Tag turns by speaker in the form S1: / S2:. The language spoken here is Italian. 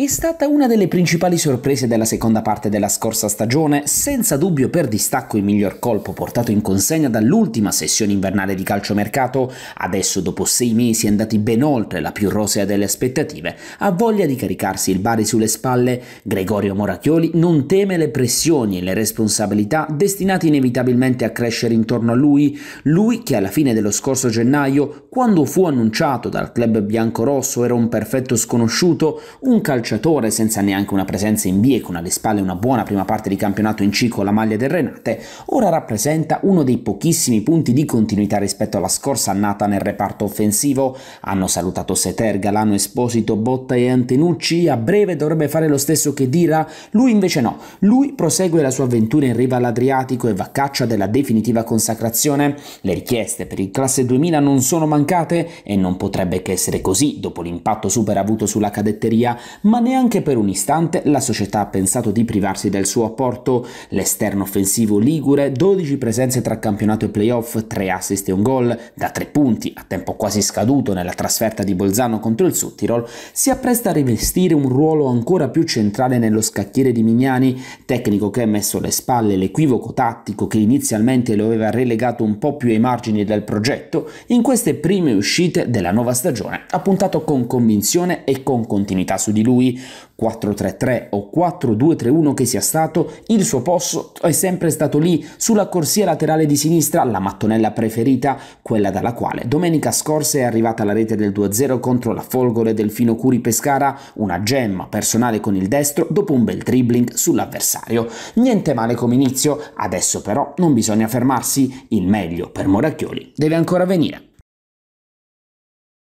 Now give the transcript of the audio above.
S1: È stata una delle principali sorprese della seconda parte della scorsa stagione, senza dubbio per distacco il miglior colpo portato in consegna dall'ultima sessione invernale di calciomercato, adesso dopo sei mesi andati ben oltre la più rosea delle aspettative, ha voglia di caricarsi il Bari sulle spalle, Gregorio Moracchioli non teme le pressioni e le responsabilità destinate inevitabilmente a crescere intorno a lui, lui che alla fine dello scorso gennaio, quando fu annunciato dal club biancorosso era un perfetto sconosciuto, un calciatore calciatore senza neanche una presenza in B e con alle spalle una buona prima parte di campionato in C con la maglia del Renate, ora rappresenta uno dei pochissimi punti di continuità rispetto alla scorsa annata nel reparto offensivo. Hanno salutato Seter, Galano, Esposito, Botta e Antenucci, a breve dovrebbe fare lo stesso che Dira, lui invece no, lui prosegue la sua avventura in riva all'Adriatico e va a caccia della definitiva consacrazione. Le richieste per il classe 2000 non sono mancate e non potrebbe che essere così dopo l'impatto super avuto sulla cadetteria, ma neanche per un istante la società ha pensato di privarsi del suo apporto. L'esterno offensivo Ligure, 12 presenze tra campionato e playoff, 3 assist e un gol, da 3 punti a tempo quasi scaduto nella trasferta di Bolzano contro il Suttirol, si appresta a rivestire un ruolo ancora più centrale nello scacchiere di Mignani, tecnico che ha messo alle spalle l'equivoco tattico che inizialmente lo aveva relegato un po' più ai margini del progetto, in queste prime uscite della nuova stagione ha puntato con convinzione e con continuità su di lui 4-3-3 o 4-2-3-1 che sia stato, il suo posto è sempre stato lì, sulla corsia laterale di sinistra, la mattonella preferita, quella dalla quale domenica scorsa è arrivata la rete del 2-0 contro la Folgore del Fino Curi Pescara, una gemma personale con il destro dopo un bel dribbling sull'avversario. Niente male come inizio, adesso però non bisogna fermarsi, il meglio per Moracchioli deve ancora venire.